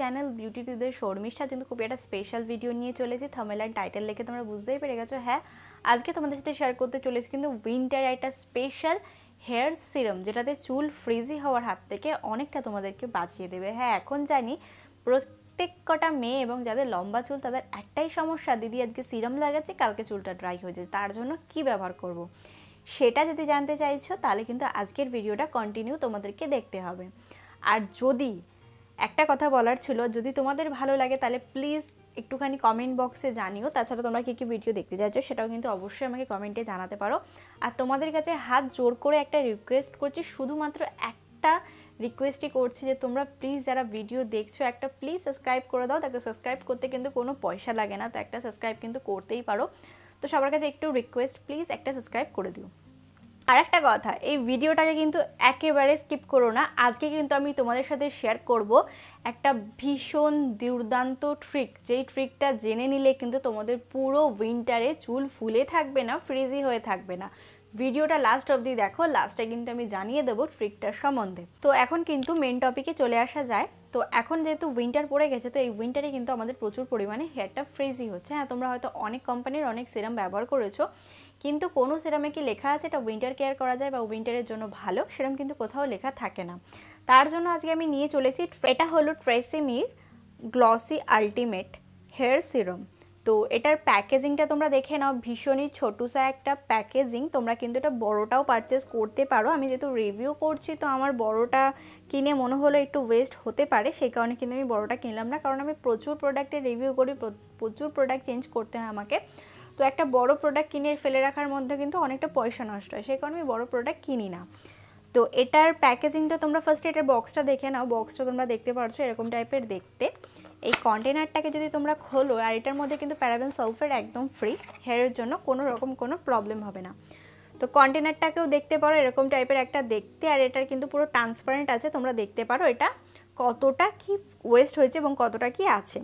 Channel বিউটিদের Sharmistha কিন্তু খুবই একটা স্পেশাল ভিডিও নিয়ে চলেছি থামেলার টাইটেল দেখে তোমরা বুঝতেই পেরে গেছো হ্যাঁ আজকে তোমাদের সাথে শেয়ার করতে চলেছি কিন্তু উইন্টার একটা স্পেশাল হেয়ার সিরাম যেটাতে চুল ফ্রিজি হওয়ার হাত থেকে অনেকটা তোমাদেরকে বাঁচিয়ে দেবে হ্যাঁ এখন জানি প্রত্যেক কটা মেয়ে এবং যাদের লম্বা চুল তাদের একটাই সমস্যা দিদি আজকে সিরাম লাগাচ্ছে কালকে চুলটা ড্রাই হয়ে যায় তার জন্য কি ব্যবহার করব। সেটা যদি জানতে চাইছো তাহলে কিন্তু আজকের ভিডিওটা কন্টিনিউ তোমাদেরকে দেখতে হবে আর যদি একটা কথা বলার ছিল যদি তোমাদের ভালো লাগে তাহলে প্লিজ একটুখানি কমেন্ট বক্সে জানিও তাছাড়া তোমরা কী কী ভিডিও দেখতে চাইছো সেটাও কিন্তু অবশ্যই আমাকে কমেন্টে জানাতে পারো আর তোমাদের কাছে হাত জোর করে একটা রিকোয়েস্ট করছি শুধুমাত্র একটা রিকোয়েস্টই করছি যে তোমরা প্লিজ যারা ভিডিও দেখছো একটা প্লিজ সাবস্ক্রাইব করে দাও তাকে সাবস্ক্রাইব করতে কিন্তু কোনো পয়সা লাগে না তো একটা সাবস্ক্রাইব কিন্তু করতেই পারো তো সবার কাছে একটু রিকোয়েস্ট প্লিজ একটা সাবস্ক্রাইব করে দিও আর একটা কথা এই ভিডিওটাকে কিন্তু একেবারে স্কিপ করো না আজকে কিন্তু আমি তোমাদের সাথে শেয়ার করব একটা ভীষণ দুর্দান্ত ট্রিক যেই ট্রিকটা জেনে নিলে কিন্তু তোমাদের পুরো উইন্টারে চুল ফুলে থাকবে না ফ্রিজি হয়ে থাকবে না ভিডিওটা লাস্ট অবধি দেখো লাস্টে কিন্তু আমি জানিয়ে দেবো ট্রিকটার সম্বন্ধে তো এখন কিন্তু মেন টপিকে চলে আসা যায় তো এখন যেহেতু উইন্টার পড়ে গেছে তো এই উইন্টারে কিন্তু আমাদের প্রচুর পরিমাণে হেয়ারটা ফ্রিজি হচ্ছে হ্যাঁ তোমরা হয়তো অনেক কোম্পানির অনেক সিরাম ব্যবহার করেছো কিন্তু কোনো সেরামে কি লেখা আছে এটা উইন্টার কেয়ার করা যায় বা উইন্টারের জন্য ভালো সেরম কিন্তু কোথাও লেখা থাকে না তার জন্য আজকে আমি নিয়ে চলেছি এটা হলো ট্রেসিমির গ্লসি আলটিমেট হেয়ার সিরাম তো এটার প্যাকেজিংটা তোমরা দেখে নাও ভীষণই ছোটো সা একটা প্যাকেজিং তোমরা কিন্তু এটা বড়োটাও পারচেস করতে পারো আমি যেহেতু রিভিউ করছি তো আমার বড়োটা কিনে মনে হলো একটু ওয়েস্ট হতে পারে সেই কারণে কিন্তু আমি বড়োটা কিনলাম না কারণ আমি প্রচুর প্রোডাক্টের রিভিউ করি প্রচুর প্রোডাক্ট চেঞ্জ করতে হয় আমাকে তো একটা বড় প্রোডাক্ট কিনে ফেলে রাখার মধ্যে কিন্তু অনেকটা পয়সা নষ্ট হয় সেই কারণে আমি বড় প্রোডাক্ট কিনি না তো এটার প্যাকেজিংটা তোমরা ফার্স্টে এটার বক্সটা দেখে নাও বক্সটা তোমরা দেখতে পারছো এরকম টাইপের দেখতে এই কন্টেনারটাকে যদি তোমরা খোলো আর এটার মধ্যে কিন্তু প্যারাবেন সালফেট একদম ফ্রি হেয়ারের জন্য কোনো রকম কোনো প্রবলেম হবে না তো কন্টেনারটাকেও দেখতে পারো এরকম টাইপের একটা দেখতে আর এটার কিন্তু পুরো ট্রান্সপারেন্ট আছে তোমরা দেখতে পারো এটা কতটা কি ওয়েস্ট হয়েছে এবং কতটা কি আছে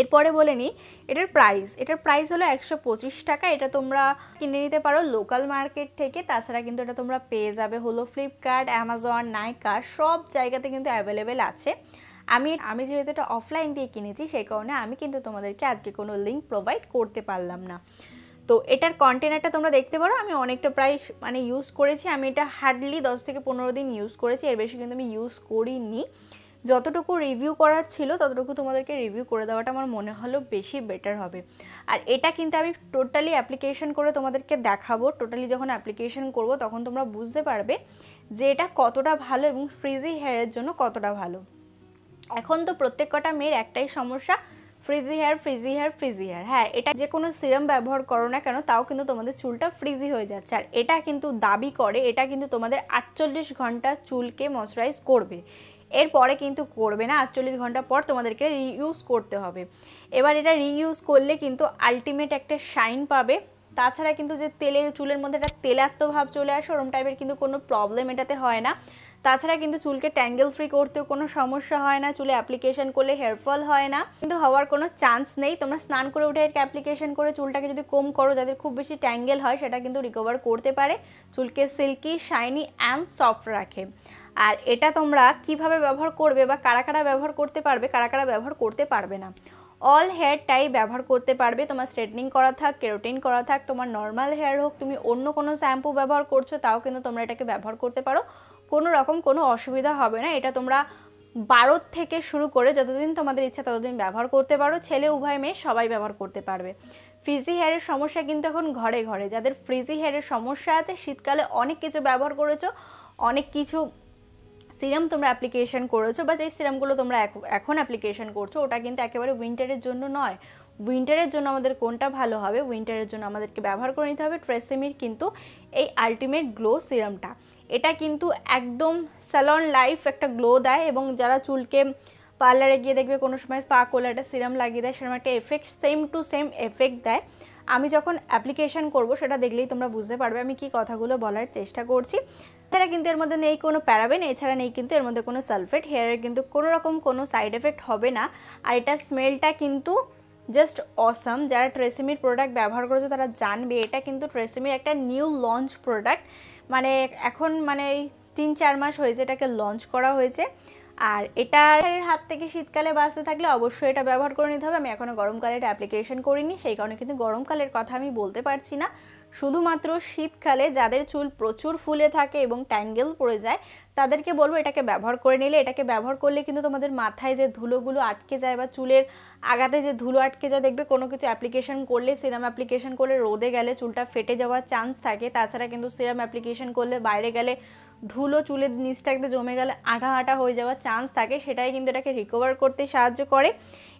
এরপরে বলে নিই এটার প্রাইস এটার প্রাইস হলো একশো পঁচিশ টাকা এটা তোমরা কিনে নিতে পারো লোকাল মার্কেট থেকে তাছাড়া কিন্তু এটা তোমরা পেয়ে যাবে হলো ফ্লিপকার্ট অ্যামাজন নাইকা সব জায়গাতে কিন্তু অ্যাভেলেবেল আছে আমি আমি যেহেতু এটা অফলাইন দিয়ে কিনেছি সেই কারণে আমি কিন্তু তোমাদেরকে আজকে কোনো লিঙ্ক প্রোভাইড করতে পারলাম না তো এটার কন্টেনারটা তোমরা দেখতে পারো আমি অনেকটা প্রায় মানে ইউজ করেছি আমি এটা হার্ডলি দশ থেকে পনেরো দিন ইউজ করেছি এর বেশি কিন্তু আমি ইউজ করিনি যতটুকু রিভিউ করার ছিল ততটুকু তোমাদেরকে রিভিউ করে দেওয়াটা আমার মনে হলো বেশি বেটার হবে আর এটা কিন্তু আমি টোটালি অ্যাপ্লিকেশন করে তোমাদেরকে দেখাবো টোটালি যখন অ্যাপ্লিকেশন করব তখন তোমরা বুঝতে পারবে যে এটা কতটা ভালো এবং ফ্রিজি হেয়ারের জন্য কতটা ভালো এখন তো প্রত্যেক কটা মেয়ের একটাই সমস্যা frizzy hair frizzy hair frizzy hair হ্যাঁ এটা যে কোনো সিরাম ব্যবহার করো না কেন তাও কিন্তু তোমাদের চুলটা ফ্রিজি হয়ে যাচ্ছে আর এটা কিন্তু দাবি করে এটা কিন্তু তোমাদের আটচল্লিশ ঘন্টা চুলকে ময়শ্চারাইজ করবে এরপরে কিন্তু করবে না আটচল্লিশ ঘন্টা পর তোমাদেরকে রিইউজ করতে হবে এবার এটা রিইউজ করলে কিন্তু আলটিমেট একটা শাইন পাবে তাছাড়া কিন্তু যে তেলের চুলের মধ্যে একটা তেলাত্মভাব চলে আসে ওরম টাইপের কিন্তু কোনো প্রবলেম এটাতে হয় না তাছাড়া কিন্তু চুলকে ট্যাঙ্গেল ফ্রি করতেও কোনো সমস্যা হয় না চুলে অ্যাপ্লিকেশন করলে হেয়ারফল হয় না কিন্তু হওয়ার কোনো চান্স নেই তোমরা স্নান করে উঠে এটাকে অ্যাপ্লিকেশন করে চুলটাকে যদি কম করো যাদের খুব বেশি ট্যাঙ্গেল হয় সেটা কিন্তু রিকভার করতে পারে চুলকে সিল্কি শাইনি অ্যান্ড সফট রাখে আর এটা তোমরা কিভাবে ব্যবহার করবে বা কারা কারা ব্যবহার করতে পারবে কারা কারা ব্যবহার করতে পারবে না অল হেয়ার টাই ব্যবহার করতে পারবে তোমার স্ট্রেটনিং করা থাক কেরোটিন করা থাক তোমার নর্মাল হেয়ার হোক তুমি অন্য কোনো শ্যাম্পু ব্যবহার করছো তাও কিন্তু তোমরা এটাকে ব্যবহার করতে পারো কোনো রকম কোনো অসুবিধা হবে না এটা তোমরা বারোর থেকে শুরু করে যতদিন তোমাদের ইচ্ছা ততদিন ব্যবহার করতে পারো ছেলে উভয় মেয়ে সবাই ব্যবহার করতে পারবে ফ্রিজি হেয়ারের সমস্যা কিন্তু এখন ঘরে ঘরে যাদের ফ্রিজি হেয়ারের সমস্যা আছে শীতকালে অনেক কিছু ব্যবহার করেছো অনেক কিছু সিরাম তোমরা অ্যাপ্লিকেশন করেছো বা যেই সিরামগুলো তোমরা এখন অ্যাপ্লিকেশন করছো ওটা কিন্তু একেবারে উইন্টারের জন্য নয় উইন্টারের জন্য আমাদের কোনটা ভালো হবে উইন্টারের জন্য আমাদেরকে ব্যবহার করে নিতে হবে ট্রেসেমির কিন্তু এই আলটিমেট গ্লো সিরামটা এটা কিন্তু একদম স্যালন লাইফ একটা গ্লো দেয় এবং যারা চুলকে পার্লারে গিয়ে দেখবে কোনো সময় স্পা করলে একটা সিরাম লাগিয়ে দেয় সেরকম একটা effect same to same effect দেয় আমি যখন অ্যাপ্লিকেশান করব সেটা দেখলেই তোমরা বুঝতে পারবে আমি কি কথাগুলো বলার চেষ্টা করছি এছাড়া কিন্তু এর মধ্যে নেই কোনো প্যারাবেন এছাড়া নেই কিন্তু এর মধ্যে কোনো সালফেট হেয়ারের কিন্তু কোনো রকম কোনো সাইড এফেক্ট হবে না আর এটা স্মেলটা কিন্তু জাস্ট অসাম যারা ট্রেসিমির প্রোডাক্ট ব্যবহার করেছে তারা জানবে এটা কিন্তু ট্রেসিমির একটা নিউ লঞ্চ প্রোডাক্ট মানে এখন মানে তিন চার মাস হয়েছে এটাকে লঞ্চ করা হয়েছে আর এটার হাত থেকে শীতকালে বাঁচতে থাকলে অবশ্যই এটা ব্যবহার করে নিতে হবে আমি এখনও গরমকালে এটা অ্যাপ্লিকেশন করিনি সেই কারণে কিন্তু গরমকালের কথা আমি বলতে পারছি না শুধুমাত্র শীতকালে যাদের চুল প্রচুর ফুলে থাকে এবং ট্যাঙ্গেল পড়ে যায় তাদেরকে বলবো এটাকে ব্যবহার করে নিলে এটাকে ব্যবহার করলে কিন্তু তোমাদের মাথায় যে ধুলোগুলো আটকে যায় বা চুলের আগাতে যে ধুলো আটকে যায় দেখবে কোনো কিছু অ্যাপ্লিকেশন করলে সিরাম অ্যাপ্লিকেশন করলে রোদে গেলে চুলটা ফেটে যাওয়ার চান্স থাকে তাছাড়া কিন্তু সিরাম অ্যাপ্লিকেশন করলে বাইরে গেলে ধুলো চুলের নিচটাকে জমে গেলে আঠা আঠা হয়ে যাওয়ার চান্স থাকে সেটাই কিন্তু এটাকে রিকভার করতে সাহায্য করে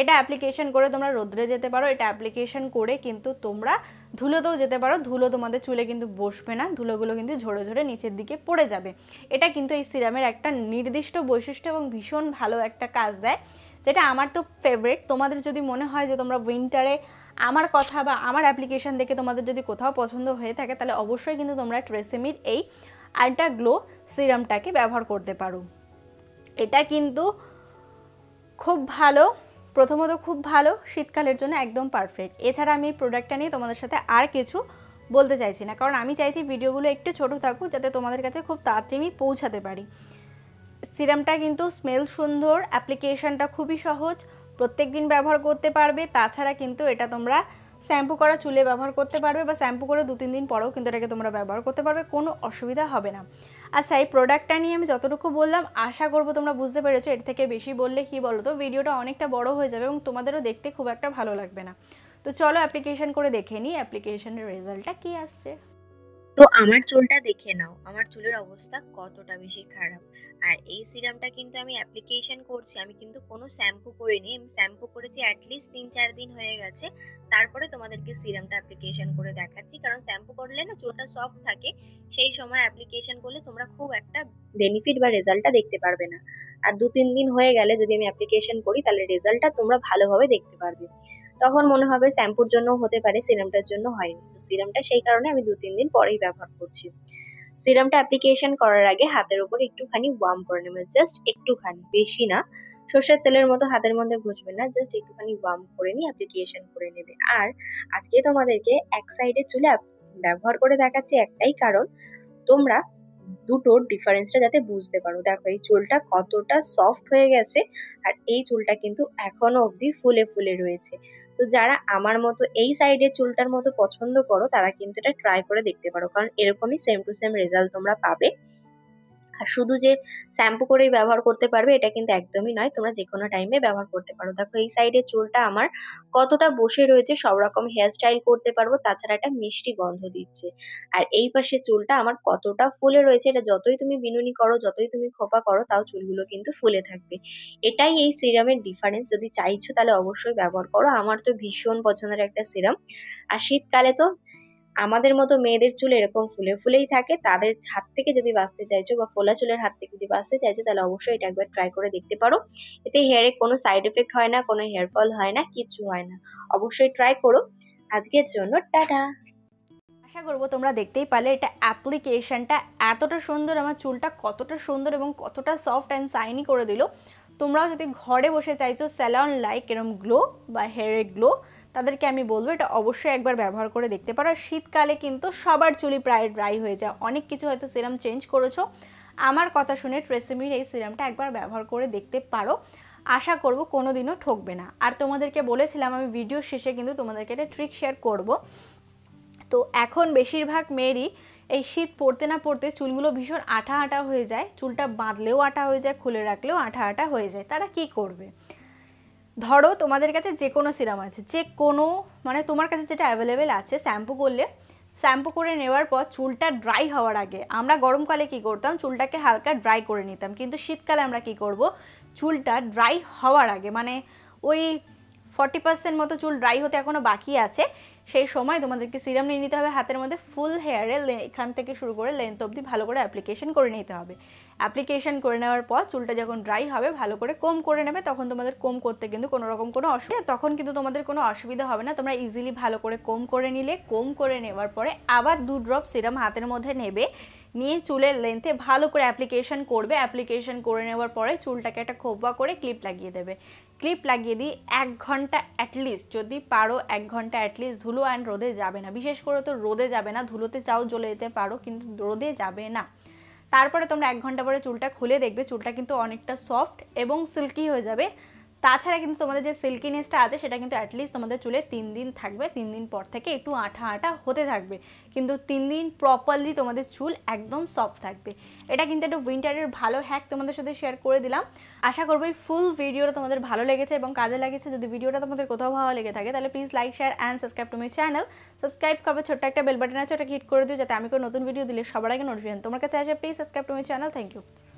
এটা অ্যাপ্লিকেশন করে তোমরা রোদ্রে যেতে পারো এটা অ্যাপ্লিকেশন করে কিন্তু তোমরা ধুলোতেও যেতে পারো ধুলো তোমাদের চুলে কিন্তু বসবে না ধুলোগুলো কিন্তু ঝরে ঝরে নিচের দিকে পড়ে যাবে এটা কিন্তু এই সিরামের একটা নির্দিষ্ট বৈশিষ্ট্য এবং ভীষণ ভালো একটা কাজ দেয় যেটা আমার তো ফেভারিট তোমাদের যদি মনে হয় যে তোমরা উইন্টারে আমার কথা বা আমার অ্যাপ্লিকেশান দেখে তোমাদের যদি কোথাও পছন্দ হয়ে থাকে তাহলে অবশ্যই কিন্তু তোমরা ট্রেসেমির এই আল্ট্রা গ্লো সিরামটাকে ব্যবহার করতে পারো এটা কিন্তু খুব ভালো প্রথমত খুব ভালো শীতকালের জন্য একদম পারফেক্ট এছাড়া আমি এই প্রোডাক্টটা নিয়ে তোমাদের সাথে আর কিছু বলতে চাইছি না কারণ আমি চাইছি ভিডিওগুলো একটু ছোট থাকুক যাতে তোমাদের কাছে খুব তাড়াতাড়ি পৌঁছাতে পারি সিরামটা কিন্তু স্মেল সুন্দর অ্যাপ্লিকেশনটা খুবই সহজ প্রত্যেক দিন ব্যবহার করতে পারবে তাছাড়া কিন্তু এটা তোমরা শ্যাম্পু করা চুলে ব্যবহার করতে পারবে বা শ্যাম্পু করে দু তিন দিন পরেও কিন্তু এটাকে তোমরা ব্যবহার করতে পারবে কোনো অসুবিধা হবে না আচ্ছা এই প্রোডাক্টটা নিয়ে আমি যতটুকু বললাম আশা করবো তোমরা বুঝতে পেরেছো এর থেকে বেশি বললে কি বলো তো ভিডিওটা অনেকটা বড় হয়ে যাবে এবং তোমাদেরও দেখতে খুব একটা ভালো লাগবে না তো চলো অ্যাপ্লিকেশন করে দেখে নিই অ্যাপ্লিকেশনের রেজাল্টটা কী আসছে তো আমার চুলটা দেখে নাও আমার চুলের অবস্থা কতটা বেশি খারাপ আর এই সিরামটা কিন্তু আমি অ্যাপ্লিকেশন করছি আমি কিন্তু কোনো শ্যাম্পু করিনি আমি শ্যাম্পু করেছি অ্যাটলিস্ট তিন চার দিন হয়ে গেছে তারপরে তোমাদেরকে সিরামটা অ্যাপ্লিকেশন করে দেখাচ্ছি কারণ শ্যাম্পু করলে না চুলটা সফট থাকে সেই সময় অ্যাপ্লিকেশন করলে তোমরা খুব একটা বেনিফিট বা রেজাল্টটা দেখতে পারবে না আর দু তিন দিন হয়ে গেলে যদি আমি অ্যাপ্লিকেশন করি তাহলে রেজাল্টটা তোমরা ভালোভাবে দেখতে পারবে তখন মনে হবে শ্যাম্পুর জন্য হতে পারে সিরামটার জন্য হয়নি তো সিরামটা সেই কারণে আমি দু তিন দিন পরেই ব্যবহার করছি সিরামটা অ্যাপ্লিকেশন করার আগে হাতের উপর একটুখানি ওয়ার্ম করে নেবেন জাস্ট একটুখানি বেশি না সর্ষের তেলের মতো হাতের মধ্যে ঘুষবেন না জাস্ট একটুখানি ওয়ার্ম করে নিয়ে অ্যাপ্লিকেশন করে নেবে আর আজকে তোমাদেরকে এক সাইডে চুলে ব্যবহার করে দেখাচ্ছি একটাই কারণ তোমরা দুটোর ডিফারেন্সটা যাতে বুঝতে পারো দেখো এই চুলটা কতটা সফট হয়ে গেছে আর এই চুলটা কিন্তু এখনও অবধি ফুলে ফুলে রয়েছে তো যারা আমার মতো এই সাইডের চুলটার মতো পছন্দ করো তারা কিন্তু এটা ট্রাই করে দেখতে পারো কারণ এরকমই সেম টু সেম রেজাল্ট তোমরা পাবে আর শুধু যে শ্যাম্পু করেই ব্যবহার করতে পারবে এটা কিন্তু একদমই নয় তোমরা যে কোনো টাইমে ব্যবহার করতে পারো দেখো এই সাইডের চুলটা আমার কতটা বসে রয়েছে সব রকম হেয়ার স্টাইল করতে পারবো তাছাড়া একটা মিষ্টি গন্ধ দিচ্ছে আর এই পাশে চুলটা আমার কতটা ফুলে রয়েছে এটা যতই তুমি বিনুনি করো যতই তুমি খোপা করো তাও চুলগুলো কিন্তু ফুলে থাকবে এটাই এই সিরামের ডিফারেন্স যদি চাইছো তাহলে অবশ্যই ব্যবহার করো আমার তো ভীষণ পছন্দের একটা সিরাম আর শীতকালে তো আমাদের মতো মেয়েদের চুল এরকম ফুলে ফুলেই থাকে তাদের হাত থেকে যদি বাঁচতে চাইছো বা ফোলা চুলের হাত থেকে যদি বাঁচতে চাইছো তাহলে অবশ্যই এটা একবার ট্রাই করে দেখতে পারো এতে হেয়ারে কোনো সাইড এফেক্ট হয় না কোনো হেয়ার ফল হয় না কিছু হয় না অবশ্যই ট্রাই করো আজকের জন্য টাটা আশা করবো তোমরা দেখতেই পারলে এটা অ্যাপ্লিকেশনটা এতটা সুন্দর আমার চুলটা কতটা সুন্দর এবং কতটা সফট অ্যান্ড সাইনি করে দিল তোমরাও যদি ঘরে বসে চাইছো স্যালন লাইক এরম গ্লো বা হেয়ারে গ্লো তাদেরকে আমি বলবো এটা অবশ্যই একবার ব্যবহার করে দেখতে পারো আর শীতকালে কিন্তু সবার চুলি প্রায় ড্রাই হয়ে যায় অনেক কিছু হয়তো সিরাম চেঞ্জ করেছো আমার কথা শুনে ট্রেসেমির এই সিরামটা একবার ব্যবহার করে দেখতে পারো আশা করব কোনো দিনও ঠকবে না আর তোমাদেরকে বলেছিলাম আমি ভিডিও শেষে কিন্তু তোমাদেরকে একটা ট্রিক শেয়ার করব তো এখন বেশিরভাগ মেয়েরই এই শীত পড়তে না পড়তে চুলগুলো ভীষণ আঠা আঠা হয়ে যায় চুলটা বাঁধলেও আঠা হয়ে যায় খুলে রাখলেও আঠা আঠা হয়ে যায় তারা কি করবে ধরো তোমাদের কাছে যে কোনো সিরাম আছে যে কোনো মানে তোমার কাছে যেটা অ্যাভেলেবেল আছে শ্যাম্পু করলে শ্যাম্পু করে নেওয়ার পর চুলটা ড্রাই হওয়ার আগে আমরা গরমকালে কি করতাম চুলটাকে হালকা ড্রাই করে নিতাম কিন্তু শীতকালে আমরা কি করব চুলটা ড্রাই হওয়ার আগে মানে ওই ফর্টি পার্সেন্ট মতো চুল ড্রাই হতে এখনও বাকি আছে সেই সময় তোমাদেরকে সিরাম নিয়ে নিতে হবে হাতের মধ্যে ফুল হেয়ারে এখান থেকে শুরু করে লেন্থ অবধি ভালো করে অ্যাপ্লিকেশন করে নিতে হবে অ্যাপ্লিকেশন করে নেওয়ার পর চুলটা যখন ড্রাই হবে ভালো করে কম করে নেবে তখন তোমাদের কম করতে কিন্তু কোনো রকম কোনো অসুবিধা তখন কিন্তু তোমাদের কোনো অসুবিধা হবে না তোমরা ইজিলি ভালো করে কম করে নিলে কম করে নেওয়ার পরে আবার দু ড্রপ সিরাম হাতের মধ্যে নেবে নিয়ে চুলের লেন্থে ভালো করে অ্যাপ্লিকেশন করবে অ্যাপ্লিকেশন করে নেওয়ার পরে চুলটাকে একটা খোপা করে ক্লিপ লাগিয়ে দেবে ক্লিপ লাগিয়ে দিই এক ঘন্টা অ্যাটলিস্ট যদি পারো এক ঘন্টা অ্যাটলিস্ট ধুলো অ্যান্ড রোদে যাবে না বিশেষ করে তো রোদে যাবে না ধুলোতে চাও জ্বলে যেতে পারো কিন্তু রোদে যাবে না তারপরে তোমরা এক ঘন্টা পরে চুলটা খুলে দেখবে চুলটা কিন্তু অনেকটা সফট এবং সিল্কি হয়ে যাবে তাছাড়া কিন্তু তোমাদের যে সিল্কিনেসটা আছে সেটা কিন্তু অ্যাটলিস্ট তোমাদের চুলে তিন দিন থাকবে তিন দিন পর থেকে একটু আঠা আঠা হতে থাকবে কিন্তু তিন দিন প্রপারলি তোমাদের চুল একদম সফট থাকবে এটা কিন্তু একটা উইন্টারের ভালো হ্যাক তোমাদের সাথে শেয়ার করে দিলাম আশা করবো এই ফুল ভিডিওটা তোমাদের ভালো লেগেছে এবং কাজে লাগেছে যদি ভিডিওটা তোমাদের কোথাও ভালো লেগে থাকে তাহলে please like share and subscribe to my channel subscribe করবে ছোট্ট একটা বেল বাটন আছে ওটা হিট করে দিও যাতে আমি কোনো নতুন ভিডিও দিলে সবার আগে নোটিফিকেশন তোমার কাছে আসে please subscribe to my channel thank you